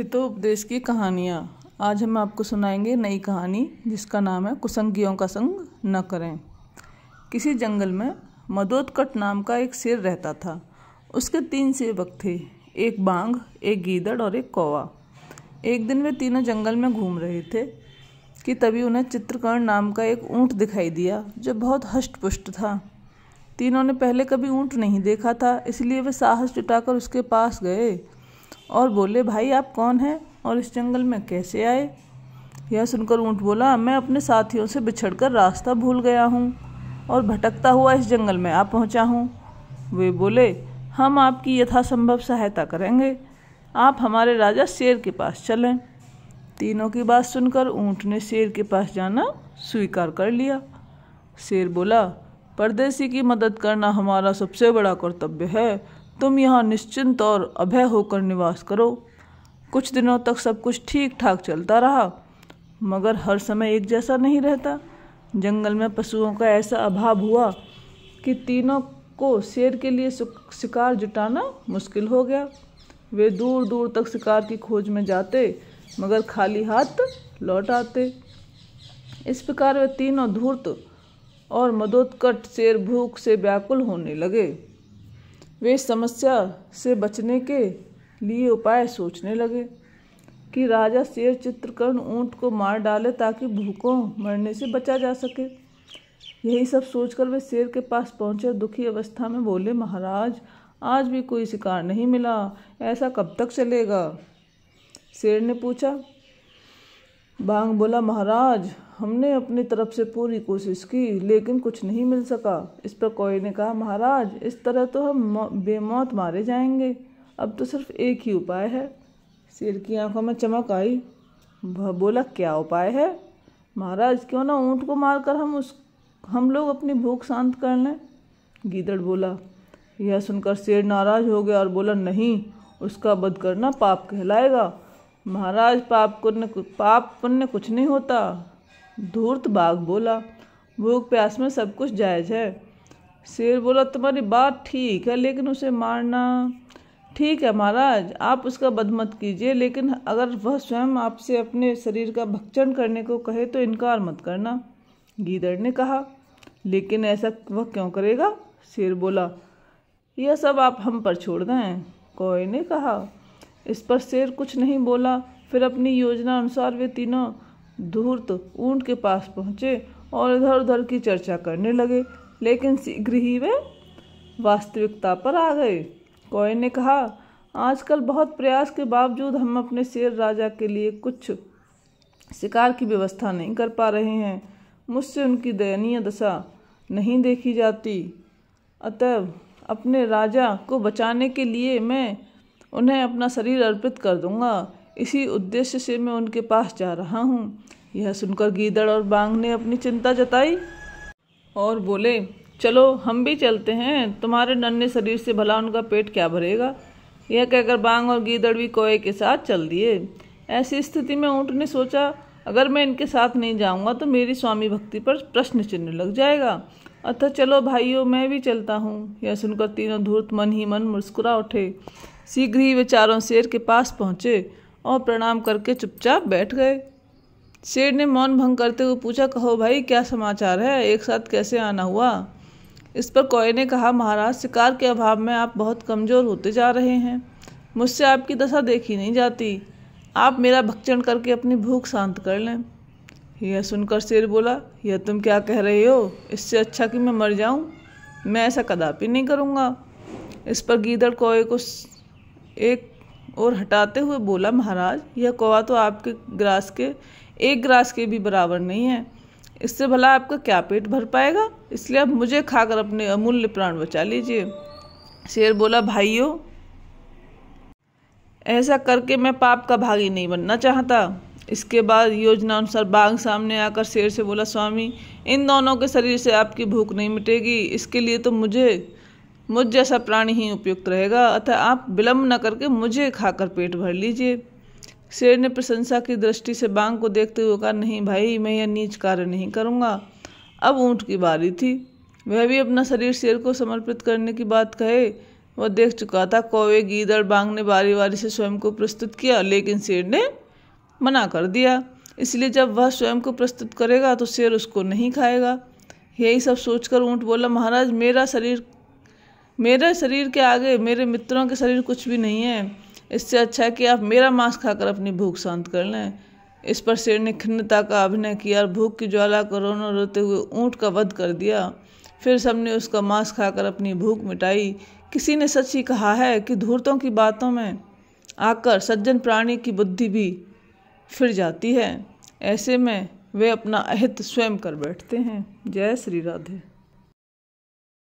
हितोपदेश की कहानियाँ आज हम आपको सुनाएंगे नई कहानी जिसका नाम है कुसंगियों का संग न करें किसी जंगल में मदोदकट नाम का एक शेर रहता था उसके तीन सेवक थे एक बांग एक गीदड़ और एक कौवा एक दिन वे तीनों जंगल में घूम रहे थे कि तभी उन्हें चित्रकर्ण नाम का एक ऊँट दिखाई दिया जो बहुत हष्ट पुष्ट था तीनों ने पहले कभी ऊँट नहीं देखा था इसलिए वे साहस जुटाकर उसके पास गए और बोले भाई आप कौन हैं और इस जंगल में कैसे आए यह सुनकर ऊँट बोला मैं अपने साथियों से बिछड़कर रास्ता भूल गया हूँ और भटकता हुआ इस जंगल में आ पहुँचा हूँ वे बोले हम आपकी यथासंभव सहायता करेंगे आप हमारे राजा शेर के पास चलें तीनों की बात सुनकर ऊँट ने शेर के पास जाना स्वीकार कर लिया शेर बोला परदेसी की मदद करना हमारा सबसे बड़ा कर्तव्य है तुम यहाँ निश्चिंत और अभय होकर निवास करो कुछ दिनों तक सब कुछ ठीक ठाक चलता रहा मगर हर समय एक जैसा नहीं रहता जंगल में पशुओं का ऐसा अभाव हुआ कि तीनों को शेर के लिए शिकार जुटाना मुश्किल हो गया वे दूर दूर तक शिकार की खोज में जाते मगर खाली हाथ लौट आते इस प्रकार वे तीनों धूर्त और मदोत्कट शेर भूख से व्याकुल होने लगे वे समस्या से बचने के लिए उपाय सोचने लगे कि राजा शेर चित्रकर्ण ऊँट को मार डाले ताकि भूखों मरने से बचा जा सके यही सब सोचकर वे शेर के पास और दुखी अवस्था में बोले महाराज आज भी कोई शिकार नहीं मिला ऐसा कब तक चलेगा शेर ने पूछा बांग बोला महाराज हमने अपनी तरफ से पूरी कोशिश की लेकिन कुछ नहीं मिल सका इस पर कोई ने कहा महाराज इस तरह तो हम बेमौत मारे जाएंगे अब तो सिर्फ एक ही उपाय है शेर की आंखों में चमक आई बोला क्या उपाय है महाराज क्यों ना ऊँट को मारकर हम उस हम लोग अपनी भूख शांत कर लें गीदड़ बोला यह सुनकर शेर नाराज हो गया और बोला नहीं उसका बध करना पाप कहलाएगा महाराज पाप पुण्य पाप पुण्य कुछ नहीं होता धूर्त बाघ बोला भूख प्यास में सब कुछ जायज़ है शेर बोला तुम्हारी बात ठीक है लेकिन उसे मारना ठीक है महाराज आप उसका बदमत कीजिए लेकिन अगर वह स्वयं आपसे अपने शरीर का भक्षण करने को कहे तो इनकार मत करना गीदड़ ने कहा लेकिन ऐसा वह क्यों करेगा शेर बोला यह सब आप हम पर छोड़ दें कोई ने कहा इस पर शेर कुछ नहीं बोला फिर अपनी योजना अनुसार वे तीनों धूर्त तो ऊंट के पास पहुँचे और इधर उधर की चर्चा करने लगे लेकिन शीघ्र ही वे वास्तविकता पर आ गए कोयन ने कहा आजकल बहुत प्रयास के बावजूद हम अपने शेर राजा के लिए कुछ शिकार की व्यवस्था नहीं कर पा रहे हैं मुझसे उनकी दयनीय दशा नहीं देखी जाती अतः अपने राजा को बचाने के लिए मैं उन्हें अपना शरीर अर्पित कर दूंगा इसी उद्देश्य से मैं उनके पास जा रहा हूँ यह सुनकर गीदड़ और बांग ने अपनी चिंता जताई और बोले चलो हम भी चलते हैं तुम्हारे नन्हे शरीर से भला उनका पेट क्या भरेगा यह कहकर बांग और गीदड़ भी कोए के साथ चल दिए ऐसी स्थिति में ऊँट ने सोचा अगर मैं इनके साथ नहीं जाऊंगा तो मेरी स्वामी भक्ति पर प्रश्न चिन्ह लग जाएगा अतः चलो भाइयों मैं भी चलता हूँ यह सुनकर तीनों धूर्त मन ही मन मुस्कुरा उठे शीघ्र ही वे चारों शेर के पास पहुँचे और प्रणाम करके चुपचाप बैठ गए शेर ने मौन भंग करते हुए पूछा कहो भाई क्या समाचार है एक साथ कैसे आना हुआ इस पर कोय ने कहा महाराज शिकार के अभाव में आप बहुत कमज़ोर होते जा रहे हैं मुझसे आपकी दशा देखी नहीं जाती आप मेरा भक्षण करके अपनी भूख शांत कर लें यह सुनकर शेर बोला यह तुम क्या कह रहे हो इससे अच्छा कि मैं मर जाऊं मैं ऐसा कदापि नहीं करूंगा इस पर गीदड़ कोए को एक और हटाते हुए बोला महाराज यह कौवा तो आपके ग्रास के एक ग्रास के भी बराबर नहीं है इससे भला आपका क्या पेट भर पाएगा इसलिए आप मुझे खाकर अपने अमूल्य प्राण बचा लीजिए शेर बोला भाइयों ऐसा करके मैं पाप का भागी नहीं बनना चाहता इसके बाद योजना अनुसार बाघ सामने आकर शेर से बोला स्वामी इन दोनों के शरीर से आपकी भूख नहीं मिटेगी इसके लिए तो मुझे मुझ जैसा प्राणी ही उपयुक्त रहेगा अतः आप विलम्ब न करके मुझे खाकर पेट भर लीजिए शेर ने प्रशंसा की दृष्टि से बांग को देखते हुए कहा नहीं भाई मैं यह नीच कार्य नहीं करूँगा अब ऊँट की बारी थी वह भी अपना शरीर शेर को समर्पित करने की बात कहे वह देख चुका था कौवे गीदड़ बांग ने बारी बारी से स्वयं को प्रस्तुत किया लेकिन शेर ने मना कर दिया इसलिए जब वह स्वयं को प्रस्तुत करेगा तो शेर उसको नहीं खाएगा यही सब सोचकर ऊँट बोला महाराज मेरा शरीर मेरे शरीर के आगे मेरे मित्रों के शरीर कुछ भी नहीं है इससे अच्छा है कि आप मेरा मांस खाकर अपनी भूख शांत कर लें इस पर शेर ने खिन्नता का अभिनय किया और भूख की ज्वाला को रोनो रोते हुए ऊँट का वध कर दिया फिर सबने उसका मांस खाकर अपनी भूख मिटाई किसी ने सच ही कहा है कि धूर्तों की बातों में आकर सज्जन प्राणी की बुद्धि भी फिर जाती है ऐसे में वे अपना अहित स्वयं कर बैठते हैं जय श्री राधे